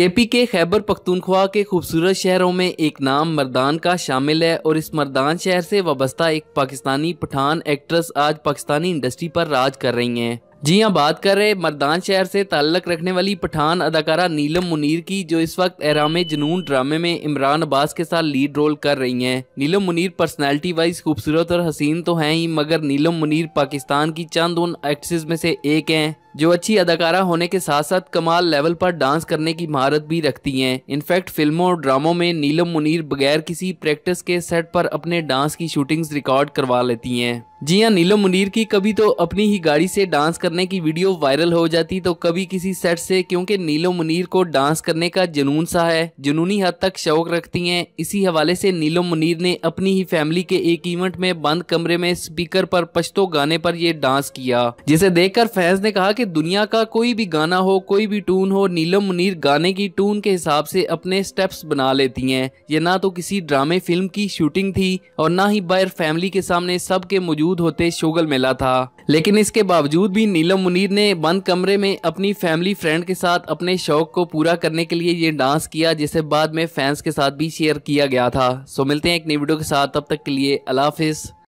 KP के खैबर पख्तूनख्वा के खूबसूरत शहरों में एक नाम मर्दान का शामिल है और इस मर्दान शहर से वाबस्ता एक पाकिस्तानी पठान एक्ट्रेस आज पाकिस्तानी इंडस्ट्री पर राज कर रही हैं जी हाँ बात कर रहे मर्दान शहर से ताल्लक रखने वाली पठान अदाकारा नीलम मुनीर की जो इस वक्त एराम जुनून ड्रामे में इमरान अब्बास के साथ लीड रोल कर रही हैं नीलम मुनीर पर्सनालिटी वाइज खूबसूरत और हसीन तो हैं ही मगर नीलम मुनीर पाकिस्तान की चंद उन एक्ट्रेस में से एक हैं जो अच्छी अदाकारा होने के साथ साथ कमाल लेवल पर डांस करने की महारत भी रखती हैं इनफैक्ट फिल्मों और ड्रामों में नीलम मुनीर बगैर किसी प्रैक्टिस के सेट पर अपने डांस की शूटिंग्स रिकॉर्ड करवा लेती हैं जी हाँ नीलम मुनीर की कभी तो अपनी ही गाड़ी से डांस करने की वीडियो वायरल हो जाती तो कभी किसी सेट से क्योंकि नीलम मुनीर को डांस करने का जुनून सा है जुनूनी हद तक शौक रखती हैं इसी हवाले से नीलम मुनीर ने अपनी ही फैमिली के एक इवेंट में बंद कमरे में स्पीकर पर पश्तो गाने पर ये डांस किया जिसे देखकर फैंस ने कहा कि दुनिया का कोई भी गाना हो कोई भी टून हो नीलम मुनीर गाने की टून के हिसाब से अपने स्टेप्स बना लेती हैं ये ना तो किसी ड्रामे फिल्म की शूटिंग थी और ना ही बायर फैमिली के सामने सबके मौजूद होते शोगल मेला था लेकिन इसके बावजूद भी नीलम मुनीर ने बंद कमरे में अपनी फैमिली फ्रेंड के साथ अपने शौक को पूरा करने के लिए ये डांस किया जिसे बाद में फैंस के साथ भी शेयर किया गया था सो मिलते हैं एक नई वीडियो के साथ तब तक के लिए अलाफिज़